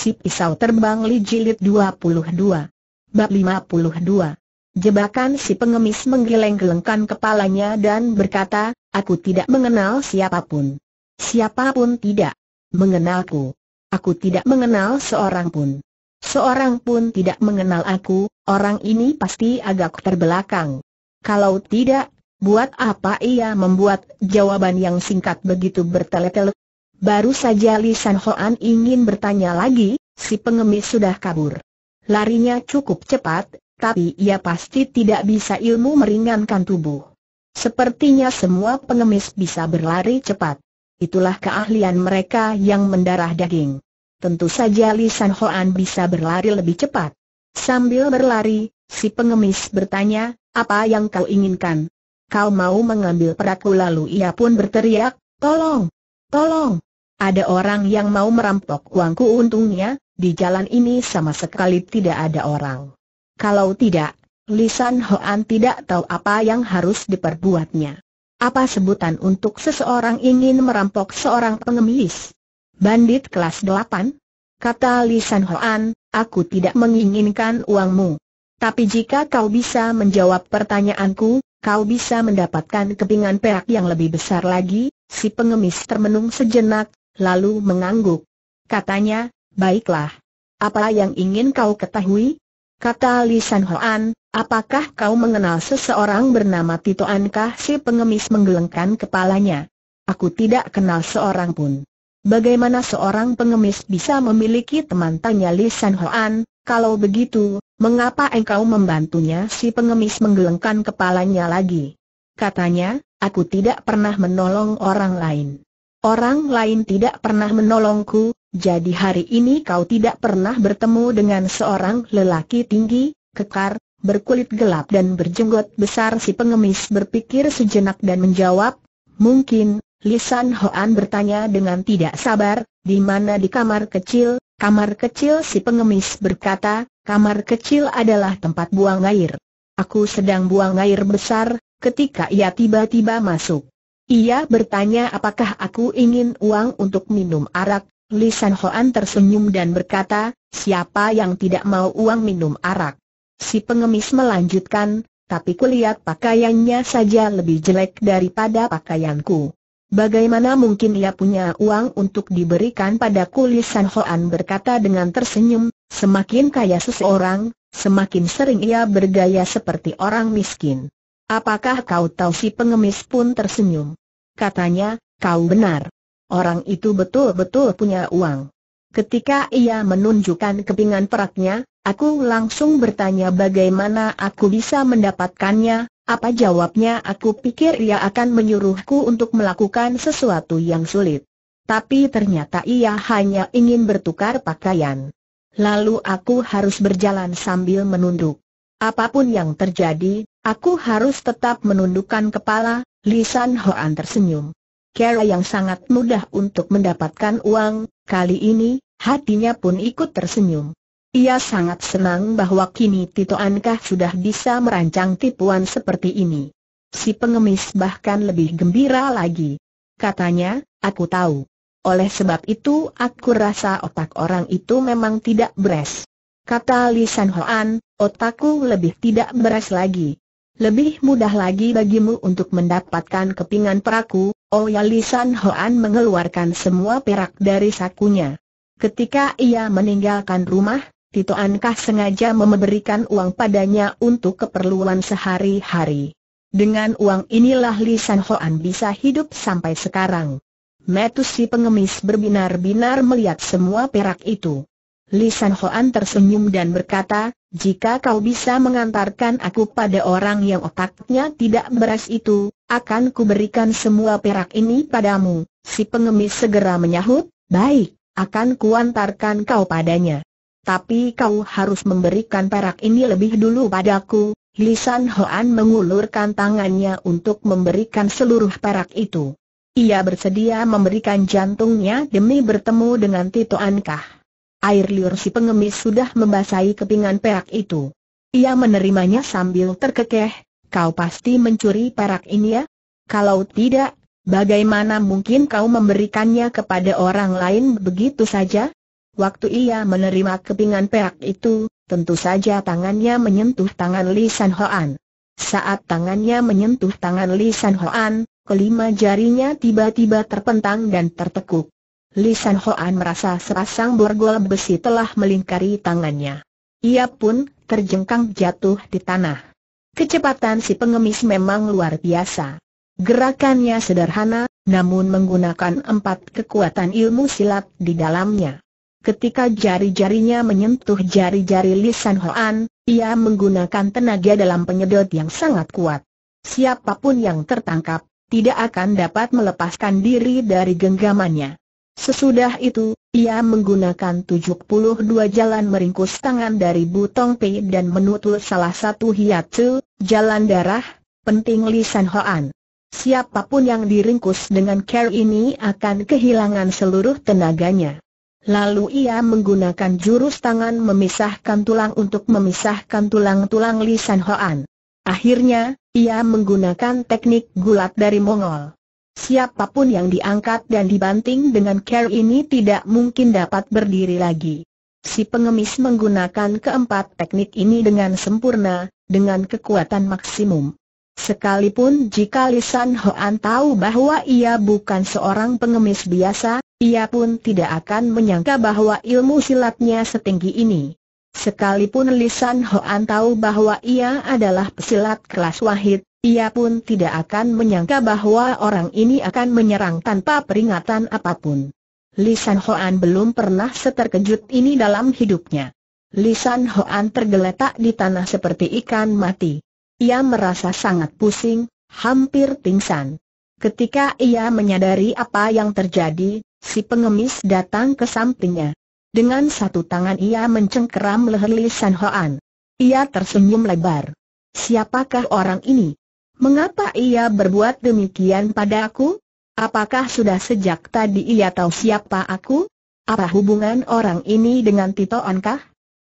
Si Pisau Terbang Li Jilid 22 Bab 52 Jebakan si pengemis menggeleng-gelengkan kepalanya dan berkata, Aku tidak mengenal siapapun. Siapapun tidak mengenalku. Aku tidak mengenal seorang pun. Seorang pun tidak mengenal aku, orang ini pasti agak terbelakang. Kalau tidak, buat apa ia membuat jawaban yang singkat begitu bertele-tele? Baru saja Li Hoan ingin bertanya lagi, si pengemis sudah kabur. Larinya cukup cepat, tapi ia pasti tidak bisa ilmu meringankan tubuh. Sepertinya semua pengemis bisa berlari cepat. Itulah keahlian mereka yang mendarah daging. Tentu saja Li Hoan bisa berlari lebih cepat. Sambil berlari, si pengemis bertanya, apa yang kau inginkan? Kau mau mengambil perakku lalu ia pun berteriak, tolong, tolong. Ada orang yang mau merampok uangku untungnya, di jalan ini sama sekali tidak ada orang. Kalau tidak, Lisan Hoan tidak tahu apa yang harus diperbuatnya. Apa sebutan untuk seseorang ingin merampok seorang pengemis? Bandit kelas 8? Kata Lisan Hoan, aku tidak menginginkan uangmu. Tapi jika kau bisa menjawab pertanyaanku, kau bisa mendapatkan kepingan perak yang lebih besar lagi, si pengemis termenung sejenak, lalu mengangguk. Katanya, baiklah. Apa yang ingin kau ketahui? Kata Li Hoan, apakah kau mengenal seseorang bernama Tito Ankah si pengemis menggelengkan kepalanya? Aku tidak kenal seorang pun. Bagaimana seorang pengemis bisa memiliki teman tanya Li Hoan, kalau begitu, mengapa engkau membantunya si pengemis menggelengkan kepalanya lagi? Katanya, aku tidak pernah menolong orang lain. Orang lain tidak pernah menolongku, jadi hari ini kau tidak pernah bertemu dengan seorang lelaki tinggi, kekar, berkulit gelap dan berjenggot besar si pengemis berpikir sejenak dan menjawab, mungkin, Lisan Hoan bertanya dengan tidak sabar, di mana di kamar kecil, kamar kecil si pengemis berkata, kamar kecil adalah tempat buang air. Aku sedang buang air besar, ketika ia tiba-tiba masuk. Ia bertanya apakah aku ingin uang untuk minum arak, Li San Hoan tersenyum dan berkata, siapa yang tidak mau uang minum arak? Si pengemis melanjutkan, tapi kulihat pakaiannya saja lebih jelek daripada pakaianku. Bagaimana mungkin ia punya uang untuk diberikan pada Li San Hoan berkata dengan tersenyum, semakin kaya seseorang, semakin sering ia bergaya seperti orang miskin. Apakah kau tahu si pengemis pun tersenyum? katanya, kau benar. Orang itu betul-betul punya uang. Ketika ia menunjukkan kepingan peraknya, aku langsung bertanya bagaimana aku bisa mendapatkannya, apa jawabnya aku pikir ia akan menyuruhku untuk melakukan sesuatu yang sulit. Tapi ternyata ia hanya ingin bertukar pakaian. Lalu aku harus berjalan sambil menunduk. Apapun yang terjadi, aku harus tetap menundukkan kepala, Lisan Hoan tersenyum. Cara yang sangat mudah untuk mendapatkan uang, kali ini, hatinya pun ikut tersenyum. Ia sangat senang bahwa kini Tito Ankah sudah bisa merancang tipuan seperti ini. Si pengemis bahkan lebih gembira lagi. Katanya, aku tahu. Oleh sebab itu aku rasa otak orang itu memang tidak beres. Kata Lisan Hoan, otakku lebih tidak beres lagi. Lebih mudah lagi bagimu untuk mendapatkan kepingan peraku, Oya oh Lisan Hoan mengeluarkan semua perak dari sakunya. Ketika ia meninggalkan rumah, Tito Ankah sengaja memberikan uang padanya untuk keperluan sehari-hari. Dengan uang inilah Lisan Hoan bisa hidup sampai sekarang. Metusi pengemis berbinar-binar melihat semua perak itu. Lisan Hoan tersenyum dan berkata, jika kau bisa mengantarkan aku pada orang yang otaknya tidak beres itu, akan kuberikan semua perak ini padamu. Si pengemis segera menyahut, baik, akan kuantarkan kau padanya. Tapi kau harus memberikan perak ini lebih dulu padaku. Lisan Hoan mengulurkan tangannya untuk memberikan seluruh perak itu. Ia bersedia memberikan jantungnya demi bertemu dengan Tito Ankah. Air liur si pengemis sudah membasahi kepingan perak itu. Ia menerimanya sambil terkekeh, kau pasti mencuri perak ini ya? Kalau tidak, bagaimana mungkin kau memberikannya kepada orang lain begitu saja? Waktu ia menerima kepingan perak itu, tentu saja tangannya menyentuh tangan Li San Hoan. Saat tangannya menyentuh tangan Li San Hoan, kelima jarinya tiba-tiba terpentang dan tertekuk. Lisan Hoan merasa serasang borgol besi telah melingkari tangannya. Ia pun terjengkang jatuh di tanah. Kecepatan si pengemis memang luar biasa. Gerakannya sederhana, namun menggunakan empat kekuatan ilmu silat di dalamnya. Ketika jari-jarinya menyentuh jari-jari Lisan Hoan, ia menggunakan tenaga dalam penyedot yang sangat kuat. Siapapun yang tertangkap, tidak akan dapat melepaskan diri dari genggamannya. Sesudah itu, ia menggunakan 72 jalan meringkus tangan dari Butong Pei dan menutul salah satu hiatsu, jalan darah, penting Lisan Hoan. Siapapun yang diringkus dengan care ini akan kehilangan seluruh tenaganya. Lalu ia menggunakan jurus tangan memisahkan tulang untuk memisahkan tulang-tulang Lisan Hoan. Akhirnya, ia menggunakan teknik gulat dari Mongol. Siapapun yang diangkat dan dibanting dengan care ini tidak mungkin dapat berdiri lagi. Si pengemis menggunakan keempat teknik ini dengan sempurna, dengan kekuatan maksimum. Sekalipun jika Lisan Hoan tahu bahwa ia bukan seorang pengemis biasa, ia pun tidak akan menyangka bahwa ilmu silatnya setinggi ini. Sekalipun Lisan Hoan tahu bahwa ia adalah pesilat kelas wahid, ia pun tidak akan menyangka bahwa orang ini akan menyerang tanpa peringatan apapun. Lisan Hoan belum pernah seterkejut ini dalam hidupnya. Lisan Hoan tergeletak di tanah seperti ikan mati. Ia merasa sangat pusing, hampir pingsan. Ketika ia menyadari apa yang terjadi, si pengemis datang ke sampingnya. Dengan satu tangan ia mencengkeram leher Lisan Hoan. Ia tersenyum lebar. Siapakah orang ini? Mengapa ia berbuat demikian pada aku? Apakah sudah sejak tadi ia tahu siapa aku? Apa hubungan orang ini dengan Tito Ankah?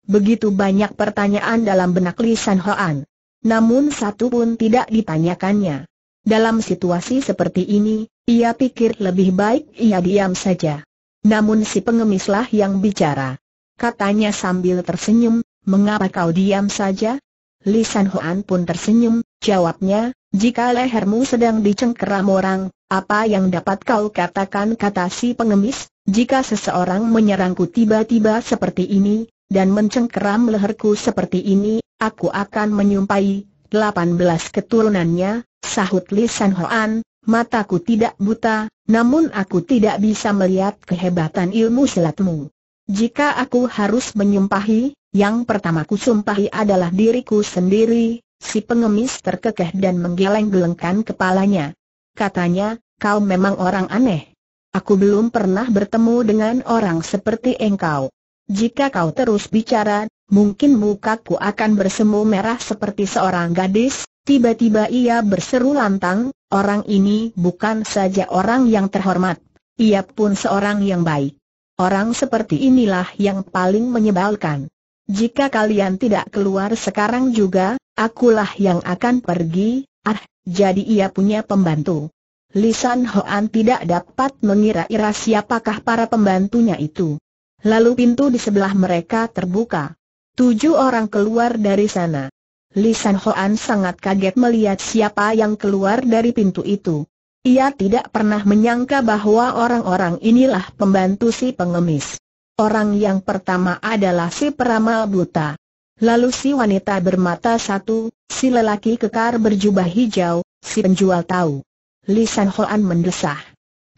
Begitu banyak pertanyaan dalam benak Li Hoan. Namun satu pun tidak ditanyakannya. Dalam situasi seperti ini, ia pikir lebih baik ia diam saja. Namun si pengemislah yang bicara. Katanya sambil tersenyum, mengapa kau diam saja? Li Hoan pun tersenyum, Jawabnya, jika lehermu sedang dicengkeram orang, apa yang dapat kau katakan kata si pengemis, jika seseorang menyerangku tiba-tiba seperti ini, dan mencengkeram leherku seperti ini, aku akan menyumpai, 18 keturunannya, sahut Li San Hoan, mataku tidak buta, namun aku tidak bisa melihat kehebatan ilmu silatmu. Jika aku harus menyumpahi, yang pertama ku sumpahi adalah diriku sendiri, Si pengemis terkekeh dan menggeleng-gelengkan kepalanya. Katanya, kau memang orang aneh. Aku belum pernah bertemu dengan orang seperti engkau. Jika kau terus bicara, mungkin mukaku akan bersemu merah seperti seorang gadis. Tiba-tiba ia berseru lantang, orang ini bukan saja orang yang terhormat, ia pun seorang yang baik. Orang seperti inilah yang paling menyebalkan. Jika kalian tidak keluar sekarang juga, Akulah yang akan pergi, ah, jadi ia punya pembantu. Lisan Hoan tidak dapat mengira-ira siapakah para pembantunya itu. Lalu pintu di sebelah mereka terbuka. Tujuh orang keluar dari sana. Lisan Hoan sangat kaget melihat siapa yang keluar dari pintu itu. Ia tidak pernah menyangka bahwa orang-orang inilah pembantu si pengemis. Orang yang pertama adalah si peramal buta. Lalu si wanita bermata satu, si lelaki kekar berjubah hijau, si penjual tahu. Lisan Hoan mendesah.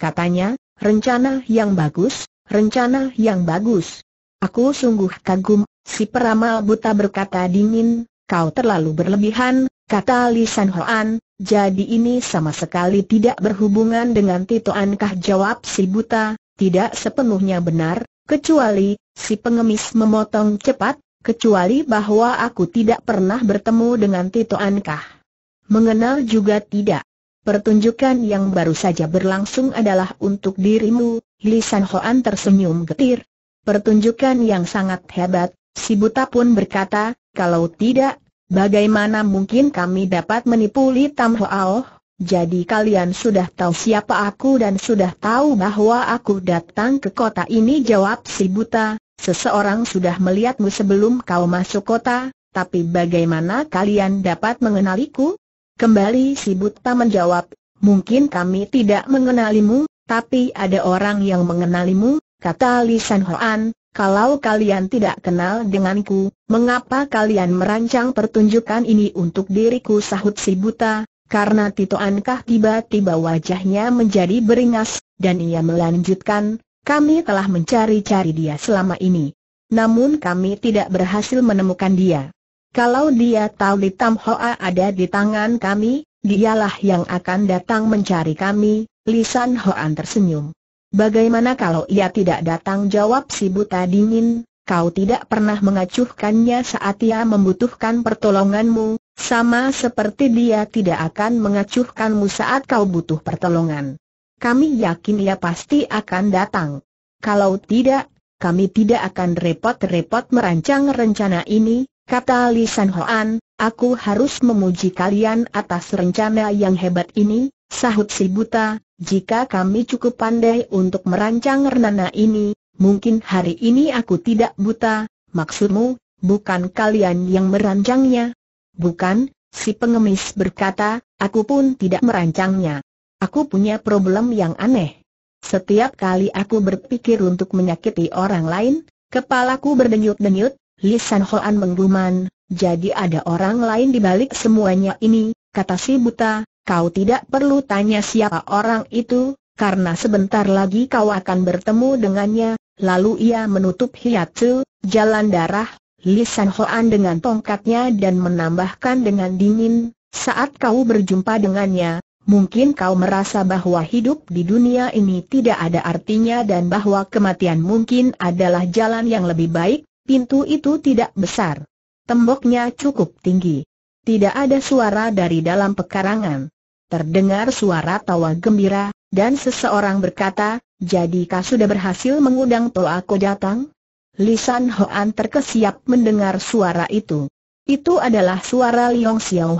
Katanya, rencana yang bagus, rencana yang bagus. Aku sungguh kagum, si peramal buta berkata dingin, kau terlalu berlebihan, kata Lisan Hoan, jadi ini sama sekali tidak berhubungan dengan Tito Ankah jawab si buta, tidak sepenuhnya benar, kecuali, si pengemis memotong cepat, kecuali bahwa aku tidak pernah bertemu dengan Tito Ankah. Mengenal juga tidak. Pertunjukan yang baru saja berlangsung adalah untuk dirimu, Lisan Hoan tersenyum getir. Pertunjukan yang sangat hebat, si buta pun berkata, kalau tidak, bagaimana mungkin kami dapat menipu Li Tam Hoao? Jadi kalian sudah tahu siapa aku dan sudah tahu bahwa aku datang ke kota ini jawab si buta, Seseorang sudah melihatmu sebelum kau masuk kota, tapi bagaimana kalian dapat mengenaliku? Kembali si buta menjawab, mungkin kami tidak mengenalimu, tapi ada orang yang mengenalimu, kata Li San Hoan, kalau kalian tidak kenal denganku, mengapa kalian merancang pertunjukan ini untuk diriku sahut si buta? Karena Tito tiba-tiba wajahnya menjadi beringas, dan ia melanjutkan, kami telah mencari-cari dia selama ini. Namun kami tidak berhasil menemukan dia. Kalau dia tahu di Tam Hoa ada di tangan kami, dialah yang akan datang mencari kami, Lisan Hoan tersenyum. Bagaimana kalau ia tidak datang jawab si buta dingin, kau tidak pernah mengacuhkannya saat ia membutuhkan pertolonganmu, sama seperti dia tidak akan mengacuhkanmu saat kau butuh pertolongan. Kami yakin ia pasti akan datang. Kalau tidak, kami tidak akan repot-repot merancang rencana ini, kata Li San Hoan, aku harus memuji kalian atas rencana yang hebat ini, sahut si buta, jika kami cukup pandai untuk merancang rencana ini, mungkin hari ini aku tidak buta, maksudmu, bukan kalian yang merancangnya? Bukan, si pengemis berkata, aku pun tidak merancangnya. Aku punya problem yang aneh. Setiap kali aku berpikir untuk menyakiti orang lain, kepalaku berdenyut-denyut, lisan Hoan mengguman, jadi ada orang lain di balik semuanya ini, kata si buta, kau tidak perlu tanya siapa orang itu, karena sebentar lagi kau akan bertemu dengannya, lalu ia menutup hiatu, jalan darah, lisan Hoan dengan tongkatnya dan menambahkan dengan dingin, saat kau berjumpa dengannya, Mungkin kau merasa bahwa hidup di dunia ini tidak ada artinya dan bahwa kematian mungkin adalah jalan yang lebih baik, pintu itu tidak besar. Temboknya cukup tinggi. Tidak ada suara dari dalam pekarangan. Terdengar suara tawa gembira, dan seseorang berkata, jadi kau sudah berhasil mengundang aku datang? Lisan Hoan terkesiap mendengar suara itu. Itu adalah suara Liong Xiao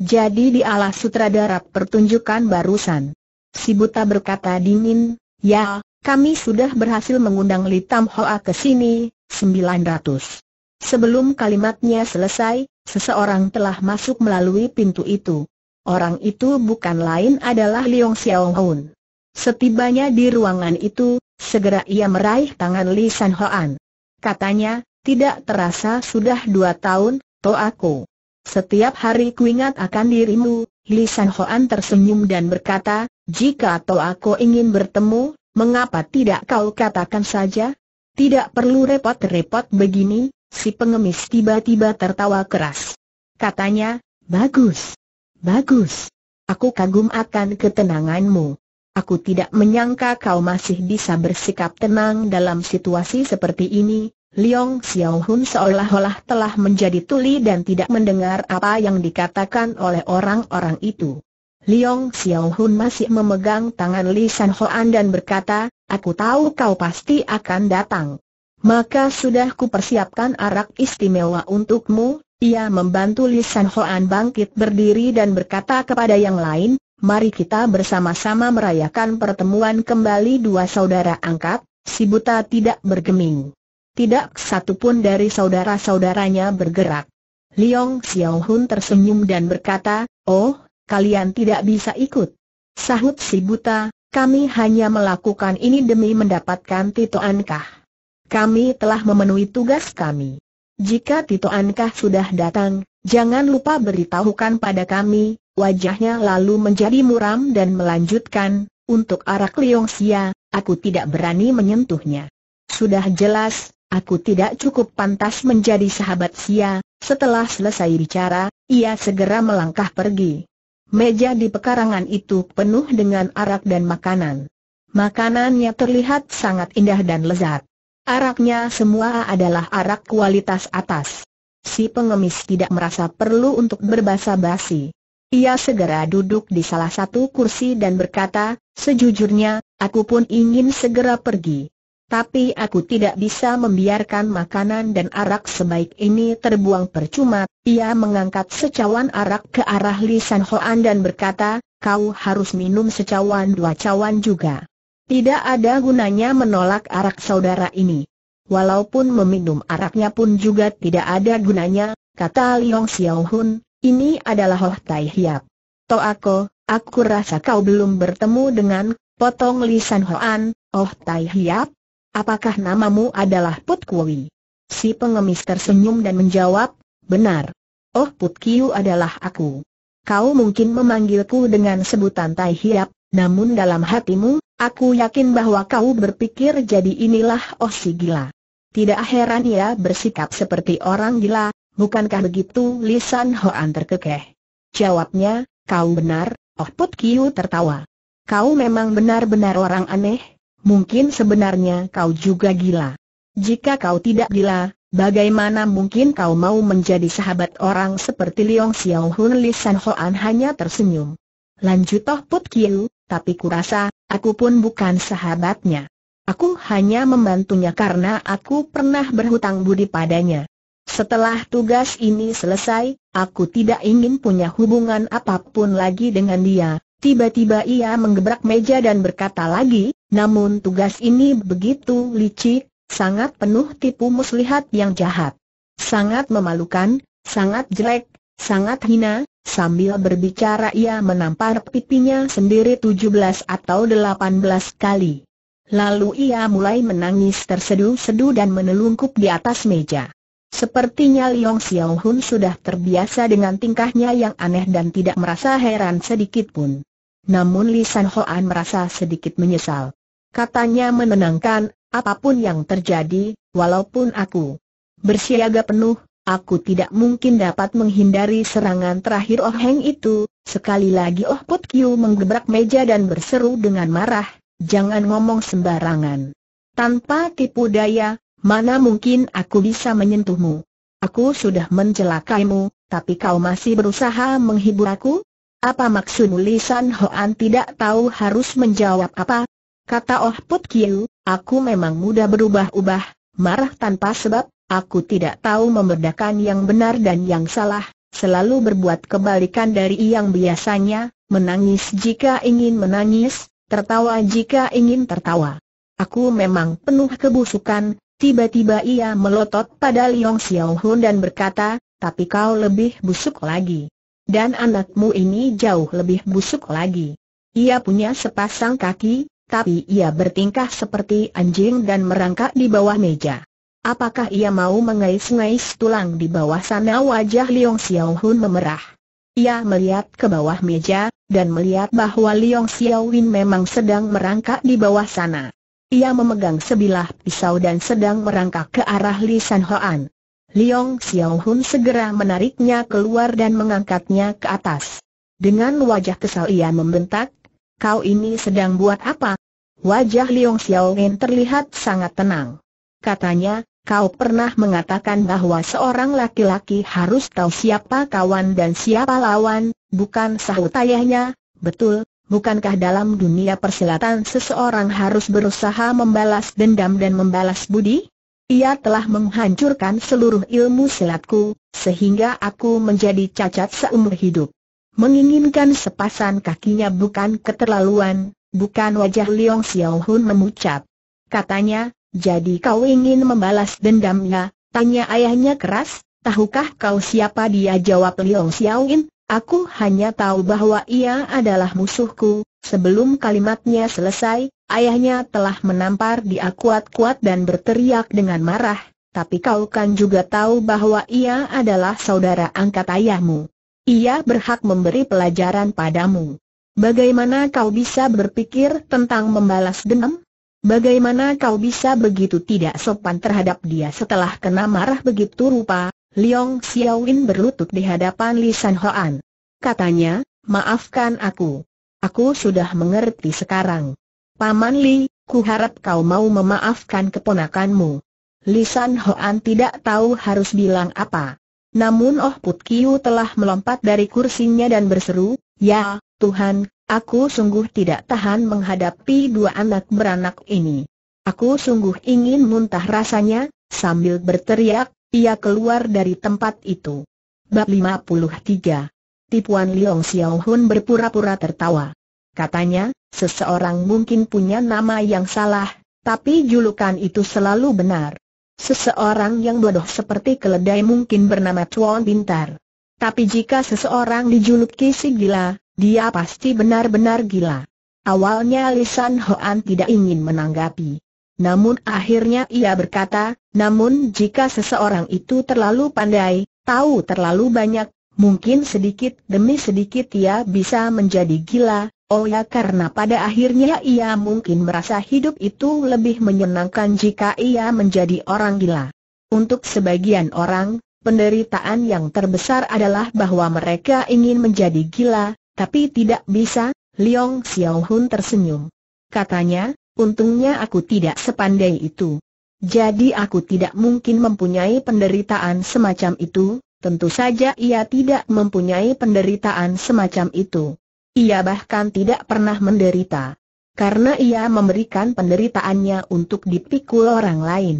jadi di alas sutradara pertunjukan barusan. Si buta berkata dingin, ya, kami sudah berhasil mengundang Li Tam Hoa ke sini, 900. Sebelum kalimatnya selesai, seseorang telah masuk melalui pintu itu. Orang itu bukan lain adalah Liong Hun. Setibanya di ruangan itu, segera ia meraih tangan Li San Hoan. Katanya, tidak terasa sudah dua tahun, to aku. Setiap hari kuingat akan dirimu, Li San Hoan tersenyum dan berkata, jika atau aku ingin bertemu, mengapa tidak kau katakan saja? Tidak perlu repot-repot begini, si pengemis tiba-tiba tertawa keras. Katanya, bagus, bagus. Aku kagum akan ketenanganmu. Aku tidak menyangka kau masih bisa bersikap tenang dalam situasi seperti ini, Liong Xiao Hun seolah-olah telah menjadi tuli dan tidak mendengar apa yang dikatakan oleh orang-orang itu. Liong Xiao Hun masih memegang tangan Li San Hoan dan berkata, aku tahu kau pasti akan datang. Maka sudah kupersiapkan arak istimewa untukmu, ia membantu Li San Hoan bangkit berdiri dan berkata kepada yang lain, mari kita bersama-sama merayakan pertemuan kembali dua saudara angkat, si buta tidak bergeming. Tidak satu pun dari saudara-saudaranya bergerak. Liong Hun tersenyum dan berkata, Oh, kalian tidak bisa ikut. Sahut si buta, kami hanya melakukan ini demi mendapatkan Tito Ankah. Kami telah memenuhi tugas kami. Jika Tito Ankah sudah datang, jangan lupa beritahukan pada kami, wajahnya lalu menjadi muram dan melanjutkan, untuk arak Liong Xia, aku tidak berani menyentuhnya. Sudah jelas, Aku tidak cukup pantas menjadi sahabat Sia, setelah selesai bicara, ia segera melangkah pergi. Meja di pekarangan itu penuh dengan arak dan makanan. Makanannya terlihat sangat indah dan lezat. Araknya semua adalah arak kualitas atas. Si pengemis tidak merasa perlu untuk berbasa basi. Ia segera duduk di salah satu kursi dan berkata, sejujurnya, aku pun ingin segera pergi. Tapi aku tidak bisa membiarkan makanan dan arak sebaik ini terbuang percuma. Ia mengangkat secawan arak ke arah Li San Hoan dan berkata, kau harus minum secawan dua cawan juga. Tidak ada gunanya menolak arak saudara ini. Walaupun meminum araknya pun juga tidak ada gunanya, kata Liong Xiao Hun, ini adalah Hoh Tai Hiap. Toako, aku rasa kau belum bertemu dengan, potong Li San Hoan, Oh Tai Hiap, apakah namamu adalah Put Kui? Si pengemis tersenyum dan menjawab, benar. Oh Put Kiu adalah aku. Kau mungkin memanggilku dengan sebutan Tai Hiap, namun dalam hatimu, aku yakin bahwa kau berpikir jadi inilah oh si gila. Tidak heran ia bersikap seperti orang gila, bukankah begitu lisan Hoan terkekeh. Jawabnya, kau benar, Oh Put Kiu tertawa. Kau memang benar-benar orang aneh, mungkin sebenarnya kau juga gila. Jika kau tidak gila, bagaimana mungkin kau mau menjadi sahabat orang seperti Liong Xiao Hun Li San Hoan hanya tersenyum. Lanjut Toh Put Kiu, tapi kurasa, aku pun bukan sahabatnya. Aku hanya membantunya karena aku pernah berhutang budi padanya. Setelah tugas ini selesai, aku tidak ingin punya hubungan apapun lagi dengan dia, Tiba-tiba ia menggebrak meja dan berkata lagi, namun tugas ini begitu licik, sangat penuh tipu muslihat yang jahat. Sangat memalukan, sangat jelek, sangat hina, sambil berbicara ia menampar pipinya sendiri 17 atau 18 kali. Lalu ia mulai menangis tersedu-sedu dan menelungkup di atas meja. Sepertinya Liong Xiaohun sudah terbiasa dengan tingkahnya yang aneh dan tidak merasa heran sedikit pun. Namun lisan San Hoan merasa sedikit menyesal. Katanya menenangkan, apapun yang terjadi, walaupun aku bersiaga penuh, aku tidak mungkin dapat menghindari serangan terakhir Oh Heng itu. Sekali lagi Oh Put Kiu menggebrak meja dan berseru dengan marah, jangan ngomong sembarangan. Tanpa tipu daya, mana mungkin aku bisa menyentuhmu? Aku sudah mencelakaimu, tapi kau masih berusaha menghibur aku? Apa maksud lisan Hoan tidak tahu harus menjawab apa? Kata Oh Put Kiu, aku memang mudah berubah-ubah, marah tanpa sebab, aku tidak tahu membedakan yang benar dan yang salah, selalu berbuat kebalikan dari yang biasanya, menangis jika ingin menangis, tertawa jika ingin tertawa. Aku memang penuh kebusukan, tiba-tiba ia melotot pada Liong Xiao Hun dan berkata, tapi kau lebih busuk lagi. Dan anakmu ini jauh lebih busuk lagi. Ia punya sepasang kaki, tapi ia bertingkah seperti anjing dan merangkak di bawah meja. Apakah ia mau mengais-ngais tulang di bawah sana wajah Liong Xiao Hun memerah? Ia melihat ke bawah meja, dan melihat bahwa Liong Xiao Win memang sedang merangkak di bawah sana. Ia memegang sebilah pisau dan sedang merangkak ke arah Li San Hoan. Liong Xiao Hun segera menariknya keluar dan mengangkatnya ke atas. Dengan wajah kesal ia membentak, kau ini sedang buat apa? Wajah Liong Xiao Hun terlihat sangat tenang. Katanya, kau pernah mengatakan bahwa seorang laki-laki harus tahu siapa kawan dan siapa lawan, bukan sahut ayahnya, betul, Bukankah dalam dunia persilatan seseorang harus berusaha membalas dendam dan membalas budi? Ia telah menghancurkan seluruh ilmu silatku, sehingga aku menjadi cacat seumur hidup. Menginginkan sepasan kakinya bukan keterlaluan, bukan wajah Liong Xiao Hun memucat. Katanya, jadi kau ingin membalas dendamnya, tanya ayahnya keras, tahukah kau siapa dia jawab Liong Xiao Aku hanya tahu bahwa ia adalah musuhku. Sebelum kalimatnya selesai, ayahnya telah menampar dia kuat-kuat dan berteriak dengan marah. Tapi kau kan juga tahu bahwa ia adalah saudara angkat ayahmu. Ia berhak memberi pelajaran padamu. Bagaimana kau bisa berpikir tentang membalas dendam? Bagaimana kau bisa begitu tidak sopan terhadap dia setelah kena marah begitu rupa? Liong Xiaowin berlutut di hadapan Li San Hoan. Katanya, maafkan aku. Aku sudah mengerti sekarang. Paman Li, ku harap kau mau memaafkan keponakanmu. Li San Hoan tidak tahu harus bilang apa. Namun Oh Put Kiu telah melompat dari kursinya dan berseru, Ya, Tuhan, aku sungguh tidak tahan menghadapi dua anak beranak ini. Aku sungguh ingin muntah rasanya, sambil berteriak, ia keluar dari tempat itu. Bab 53 Tipuan Liong Xiao Hun berpura-pura tertawa. Katanya, seseorang mungkin punya nama yang salah, tapi julukan itu selalu benar. Seseorang yang bodoh seperti keledai mungkin bernama Chuan Bintar. Tapi jika seseorang dijuluki si gila, dia pasti benar-benar gila. Awalnya Lisan Hoan tidak ingin menanggapi. Namun akhirnya ia berkata, namun jika seseorang itu terlalu pandai, tahu terlalu banyak, mungkin sedikit demi sedikit ia bisa menjadi gila, Oh ya karena pada akhirnya ia mungkin merasa hidup itu lebih menyenangkan jika ia menjadi orang gila. Untuk sebagian orang, penderitaan yang terbesar adalah bahwa mereka ingin menjadi gila, tapi tidak bisa, Liong Xiaohun tersenyum. Katanya, Untungnya aku tidak sepandai itu. Jadi aku tidak mungkin mempunyai penderitaan semacam itu, tentu saja ia tidak mempunyai penderitaan semacam itu. Ia bahkan tidak pernah menderita. Karena ia memberikan penderitaannya untuk dipikul orang lain.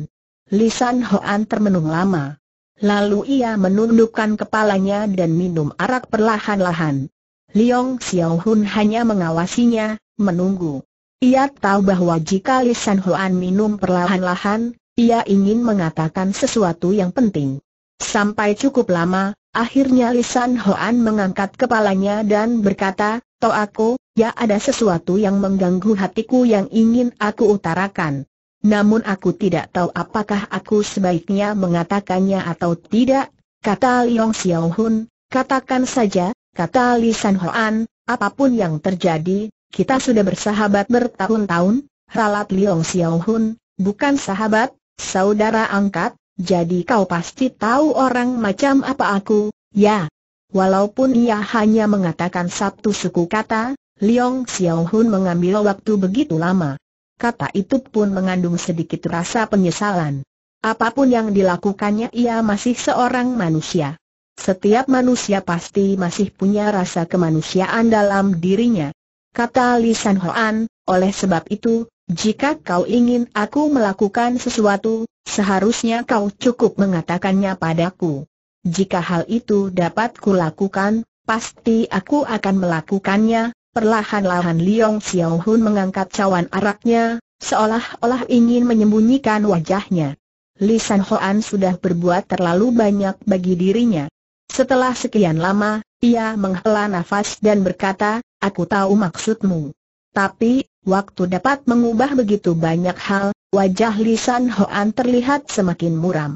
Lisan Hoan termenung lama. Lalu ia menundukkan kepalanya dan minum arak perlahan-lahan. Liong Xiaohun hanya mengawasinya, menunggu. Ia tahu bahwa jika Lisan San Hoan minum perlahan-lahan, ia ingin mengatakan sesuatu yang penting. Sampai cukup lama, akhirnya Lisan San Hoan mengangkat kepalanya dan berkata, Toh aku, ya ada sesuatu yang mengganggu hatiku yang ingin aku utarakan. Namun aku tidak tahu apakah aku sebaiknya mengatakannya atau tidak, kata Liong Xiaohun, katakan saja, kata Lisan San apapun yang terjadi, kita sudah bersahabat bertahun-tahun, ralat Liong Xiao Hun, bukan sahabat, saudara angkat, jadi kau pasti tahu orang macam apa aku, ya. Walaupun ia hanya mengatakan satu suku kata, Liong Xiao Hun mengambil waktu begitu lama. Kata itu pun mengandung sedikit rasa penyesalan. Apapun yang dilakukannya ia masih seorang manusia. Setiap manusia pasti masih punya rasa kemanusiaan dalam dirinya kata Li San Hoan, oleh sebab itu, jika kau ingin aku melakukan sesuatu, seharusnya kau cukup mengatakannya padaku. Jika hal itu dapat kulakukan, pasti aku akan melakukannya. Perlahan-lahan Liong Xiao Hun mengangkat cawan araknya, seolah-olah ingin menyembunyikan wajahnya. Li San Hoan sudah berbuat terlalu banyak bagi dirinya. Setelah sekian lama, ia menghela nafas dan berkata, aku tahu maksudmu. Tapi, waktu dapat mengubah begitu banyak hal, wajah lisan Hoan terlihat semakin muram.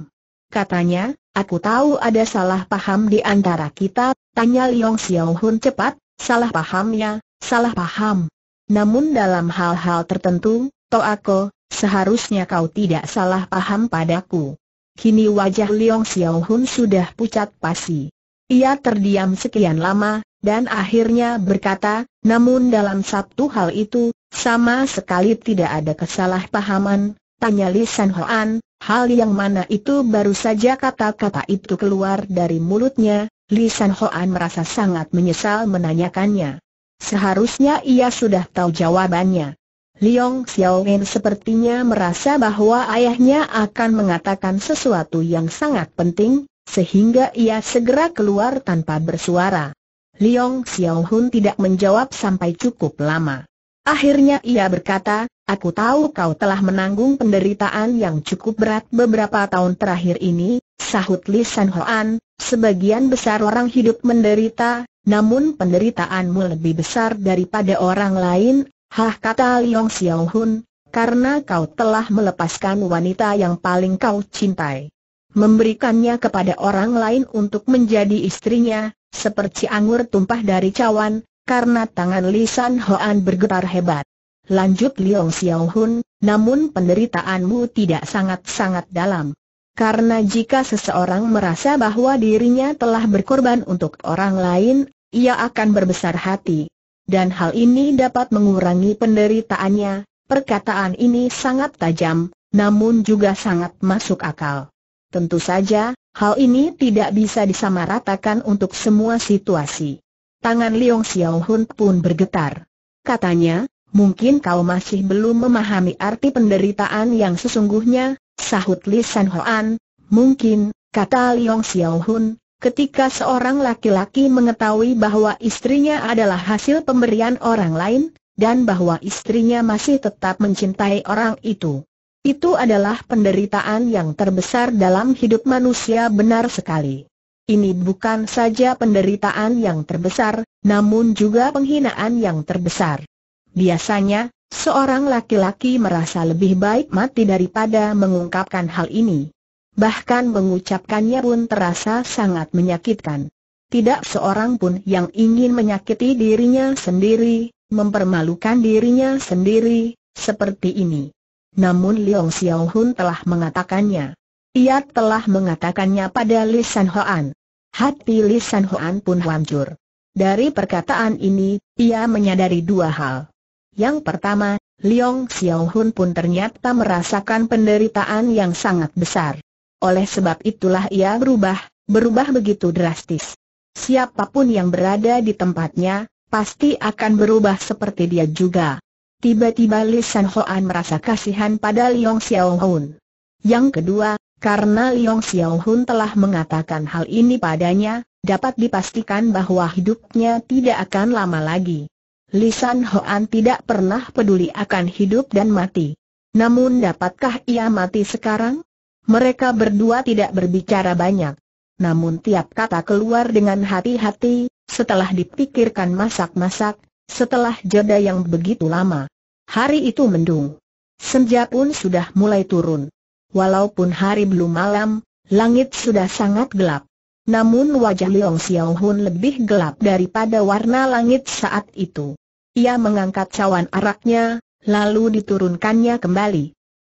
Katanya, aku tahu ada salah paham di antara kita, tanya Liong Xiao Hun cepat, salah pahamnya, salah paham. Namun dalam hal-hal tertentu, Toako, seharusnya kau tidak salah paham padaku. Kini wajah Leong Xiao Hun sudah pucat pasi. Ia terdiam sekian lama, dan akhirnya berkata, namun dalam satu hal itu, sama sekali tidak ada kesalahpahaman, tanya Li San Hoan, hal yang mana itu baru saja kata-kata itu keluar dari mulutnya, Li San Hoan merasa sangat menyesal menanyakannya. Seharusnya ia sudah tahu jawabannya. Liong Xiaowen sepertinya merasa bahwa ayahnya akan mengatakan sesuatu yang sangat penting, sehingga ia segera keluar tanpa bersuara. Liong Xiaohun tidak menjawab sampai cukup lama. Akhirnya ia berkata, aku tahu kau telah menanggung penderitaan yang cukup berat beberapa tahun terakhir ini, sahut Li San Hoan, sebagian besar orang hidup menderita, namun penderitaanmu lebih besar daripada orang lain, Hah kata Liong Xiao Hun, karena kau telah melepaskan wanita yang paling kau cintai. Memberikannya kepada orang lain untuk menjadi istrinya, seperti anggur tumpah dari cawan, karena tangan Lisan Hoan bergetar hebat. Lanjut Liong Xiao Hun, namun penderitaanmu tidak sangat-sangat dalam. Karena jika seseorang merasa bahwa dirinya telah berkorban untuk orang lain, ia akan berbesar hati dan hal ini dapat mengurangi penderitaannya. Perkataan ini sangat tajam, namun juga sangat masuk akal. Tentu saja, hal ini tidak bisa disamaratakan untuk semua situasi. Tangan Liong Xiao Hun pun bergetar. Katanya, mungkin kau masih belum memahami arti penderitaan yang sesungguhnya, sahut Li San Hoan. Mungkin, kata Liong Xiao Hun, Ketika seorang laki-laki mengetahui bahwa istrinya adalah hasil pemberian orang lain, dan bahwa istrinya masih tetap mencintai orang itu. Itu adalah penderitaan yang terbesar dalam hidup manusia benar sekali. Ini bukan saja penderitaan yang terbesar, namun juga penghinaan yang terbesar. Biasanya, seorang laki-laki merasa lebih baik mati daripada mengungkapkan hal ini bahkan mengucapkannya pun terasa sangat menyakitkan. Tidak seorang pun yang ingin menyakiti dirinya sendiri, mempermalukan dirinya sendiri, seperti ini. Namun Liong Xiaohun telah mengatakannya. Ia telah mengatakannya pada Li San Hoan. Hati Li San Hoan pun hancur. Dari perkataan ini, ia menyadari dua hal. Yang pertama, Liong Xiaohun pun ternyata merasakan penderitaan yang sangat besar oleh sebab itulah ia berubah, berubah begitu drastis. Siapapun yang berada di tempatnya, pasti akan berubah seperti dia juga. Tiba-tiba Li San Hoan merasa kasihan pada Liong Xiao Hun. Yang kedua, karena Liong Xiao Hun telah mengatakan hal ini padanya, dapat dipastikan bahwa hidupnya tidak akan lama lagi. Li San Hoan tidak pernah peduli akan hidup dan mati. Namun dapatkah ia mati sekarang? Mereka berdua tidak berbicara banyak. Namun tiap kata keluar dengan hati-hati, setelah dipikirkan masak-masak, setelah jeda yang begitu lama. Hari itu mendung. Senja pun sudah mulai turun. Walaupun hari belum malam, langit sudah sangat gelap. Namun wajah Leong Xiao Hun lebih gelap daripada warna langit saat itu. Ia mengangkat cawan araknya, lalu diturunkannya kembali.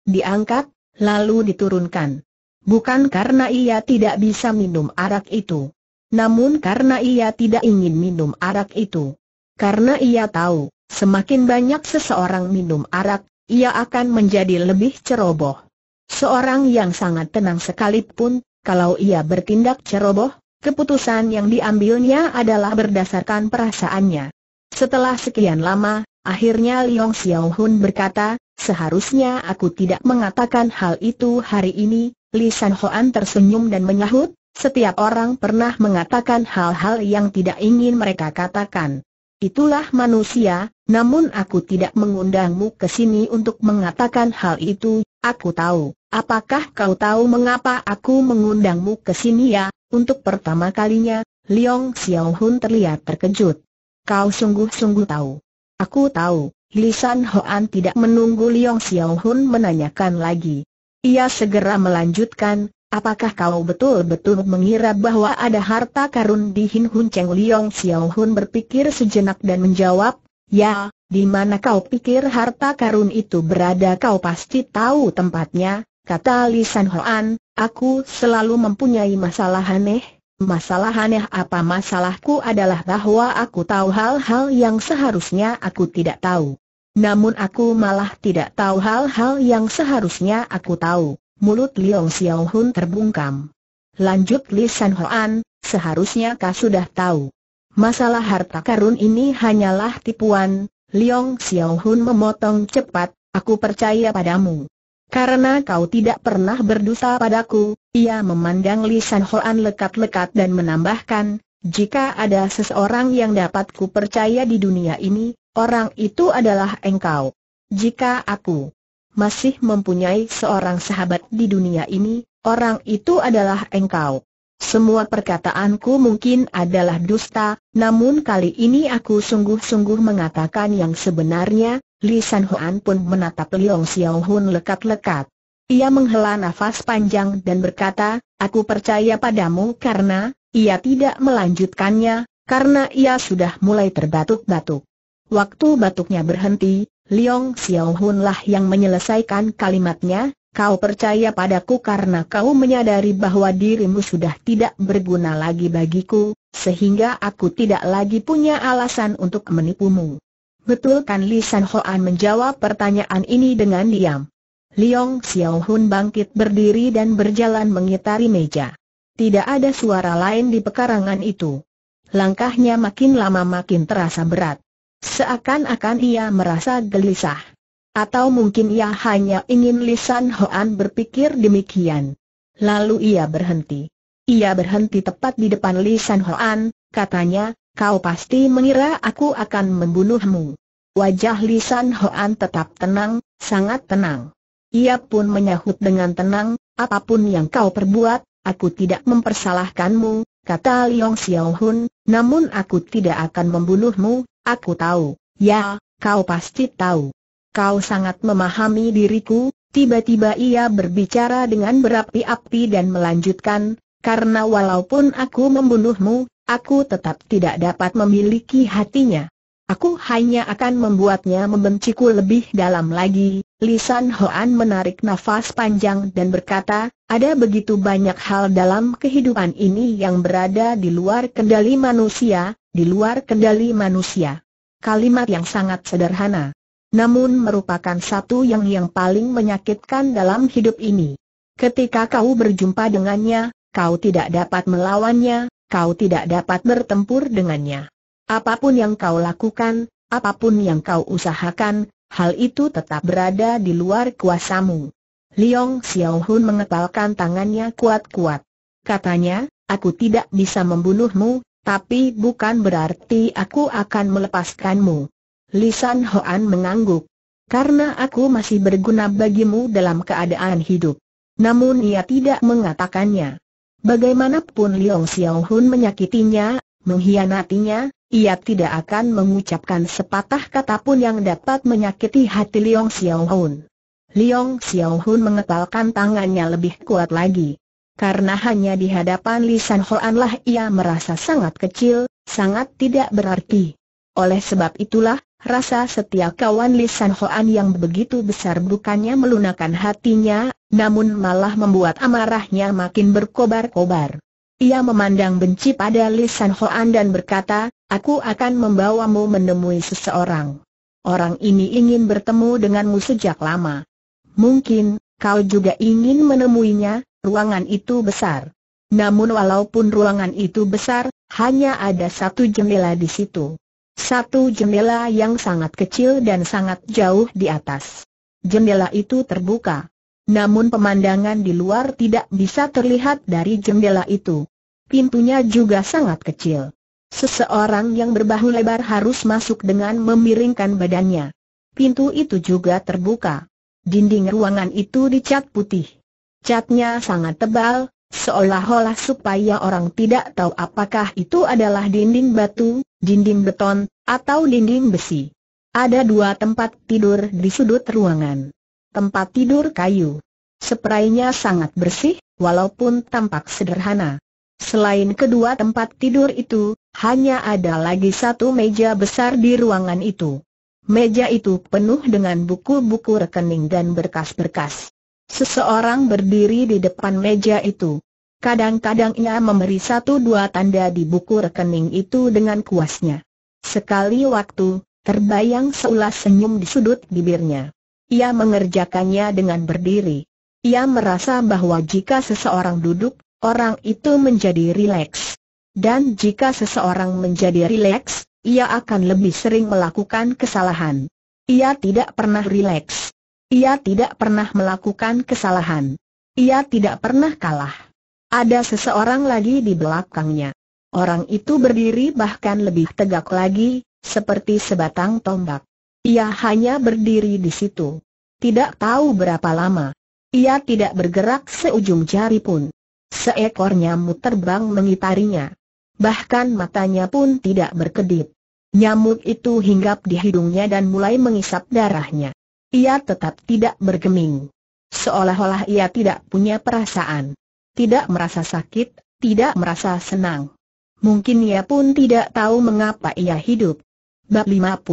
Diangkat, lalu diturunkan. Bukan karena ia tidak bisa minum arak itu. Namun karena ia tidak ingin minum arak itu. Karena ia tahu, semakin banyak seseorang minum arak, ia akan menjadi lebih ceroboh. Seorang yang sangat tenang sekalipun, kalau ia bertindak ceroboh, keputusan yang diambilnya adalah berdasarkan perasaannya. Setelah sekian lama, akhirnya Liong Xiaohun berkata, Seharusnya aku tidak mengatakan hal itu hari ini, Li San Hoan tersenyum dan menyahut, setiap orang pernah mengatakan hal-hal yang tidak ingin mereka katakan. Itulah manusia, namun aku tidak mengundangmu ke sini untuk mengatakan hal itu, aku tahu. Apakah kau tahu mengapa aku mengundangmu ke sini ya? Untuk pertama kalinya, Liong Xiaohun terlihat terkejut. Kau sungguh-sungguh tahu. Aku tahu, Lisan Hoan tidak menunggu Liong Xiao Hun menanyakan lagi. Ia segera melanjutkan, apakah kau betul-betul mengira bahwa ada harta karun di Hin Hun Cheng Liong Xiao Hun berpikir sejenak dan menjawab, ya, di mana kau pikir harta karun itu berada kau pasti tahu tempatnya, kata Lisan Hoan, aku selalu mempunyai masalah aneh, Masalah aneh ya, apa masalahku adalah bahwa aku tahu hal-hal yang seharusnya aku tidak tahu. Namun aku malah tidak tahu hal-hal yang seharusnya aku tahu. Mulut Liong Xiaohun terbungkam. Lanjut Li San Hoan, seharusnya kau sudah tahu. Masalah harta karun ini hanyalah tipuan. Liong Xiaohun memotong cepat, aku percaya padamu. Karena kau tidak pernah berdosa padaku, ia memandang Lisan San Hoan lekat-lekat dan menambahkan, jika ada seseorang yang dapat ku percaya di dunia ini, orang itu adalah engkau. Jika aku masih mempunyai seorang sahabat di dunia ini, orang itu adalah engkau. Semua perkataanku mungkin adalah dusta, namun kali ini aku sungguh-sungguh mengatakan yang sebenarnya, Li San Hoan pun menatap Liong Xiao Hun lekat-lekat. Ia menghela nafas panjang dan berkata, aku percaya padamu karena, ia tidak melanjutkannya, karena ia sudah mulai terbatuk-batuk. Waktu batuknya berhenti, Liong Xiaohun lah yang menyelesaikan kalimatnya, kau percaya padaku karena kau menyadari bahwa dirimu sudah tidak berguna lagi bagiku, sehingga aku tidak lagi punya alasan untuk menipumu. Betulkan Li San Hoan menjawab pertanyaan ini dengan diam. Liong Xiao Hun bangkit berdiri dan berjalan mengitari meja. Tidak ada suara lain di pekarangan itu. Langkahnya makin lama makin terasa berat. Seakan-akan ia merasa gelisah. Atau mungkin ia hanya ingin Lisan Hoan berpikir demikian. Lalu ia berhenti. Ia berhenti tepat di depan Lisan Hoan, katanya, kau pasti mengira aku akan membunuhmu. Wajah Lisan Hoan tetap tenang, sangat tenang. Ia pun menyahut dengan tenang, apapun yang kau perbuat, aku tidak mempersalahkanmu, kata Liong Xiao Hun, namun aku tidak akan membunuhmu, aku tahu, ya, kau pasti tahu. Kau sangat memahami diriku, tiba-tiba ia berbicara dengan berapi-api dan melanjutkan, karena walaupun aku membunuhmu, aku tetap tidak dapat memiliki hatinya. Aku hanya akan membuatnya membenciku lebih dalam lagi. Lisan Hoan menarik nafas panjang dan berkata, ada begitu banyak hal dalam kehidupan ini yang berada di luar kendali manusia, di luar kendali manusia. Kalimat yang sangat sederhana. Namun merupakan satu yang yang paling menyakitkan dalam hidup ini. Ketika kau berjumpa dengannya, kau tidak dapat melawannya, kau tidak dapat bertempur dengannya. Apapun yang kau lakukan, apapun yang kau usahakan, hal itu tetap berada di luar kuasamu. Liong Xiaohun mengepalkan tangannya kuat-kuat. Katanya, aku tidak bisa membunuhmu, tapi bukan berarti aku akan melepaskanmu. Lisan Hoan mengangguk. Karena aku masih berguna bagimu dalam keadaan hidup. Namun ia tidak mengatakannya. Bagaimanapun Liong Xiaohun menyakitinya, mengkhianatinya, ia tidak akan mengucapkan sepatah kata pun yang dapat menyakiti hati Liong Xiaohun. Liong Xiaohun mengepalkan tangannya lebih kuat lagi. Karena hanya di hadapan Li San ia merasa sangat kecil, sangat tidak berarti. Oleh sebab itulah, rasa setia kawan Li San Hoan yang begitu besar bukannya melunakkan hatinya, namun malah membuat amarahnya makin berkobar-kobar. Ia memandang benci pada Li San Hoan dan berkata, aku akan membawamu menemui seseorang. Orang ini ingin bertemu denganmu sejak lama. Mungkin, kau juga ingin menemuinya, ruangan itu besar. Namun walaupun ruangan itu besar, hanya ada satu jendela di situ. Satu jendela yang sangat kecil dan sangat jauh di atas. Jendela itu terbuka namun pemandangan di luar tidak bisa terlihat dari jendela itu. Pintunya juga sangat kecil. Seseorang yang berbahu lebar harus masuk dengan memiringkan badannya. Pintu itu juga terbuka. Dinding ruangan itu dicat putih. Catnya sangat tebal, seolah-olah supaya orang tidak tahu apakah itu adalah dinding batu, dinding beton, atau dinding besi. Ada dua tempat tidur di sudut ruangan tempat tidur kayu. Seprainya sangat bersih, walaupun tampak sederhana. Selain kedua tempat tidur itu, hanya ada lagi satu meja besar di ruangan itu. Meja itu penuh dengan buku-buku rekening dan berkas-berkas. Seseorang berdiri di depan meja itu. Kadang-kadang ia memberi satu dua tanda di buku rekening itu dengan kuasnya. Sekali waktu, terbayang seulas senyum di sudut bibirnya. Ia mengerjakannya dengan berdiri. Ia merasa bahwa jika seseorang duduk, orang itu menjadi rileks. Dan jika seseorang menjadi rileks, ia akan lebih sering melakukan kesalahan. Ia tidak pernah rileks. Ia tidak pernah melakukan kesalahan. Ia tidak pernah kalah. Ada seseorang lagi di belakangnya. Orang itu berdiri bahkan lebih tegak lagi, seperti sebatang tombak. Ia hanya berdiri di situ. Tidak tahu berapa lama. Ia tidak bergerak seujung jari pun. Seekor nyamuk terbang mengitarinya. Bahkan matanya pun tidak berkedip. Nyamuk itu hinggap di hidungnya dan mulai mengisap darahnya. Ia tetap tidak bergeming. Seolah-olah ia tidak punya perasaan. Tidak merasa sakit, tidak merasa senang. Mungkin ia pun tidak tahu mengapa ia hidup. Bab 54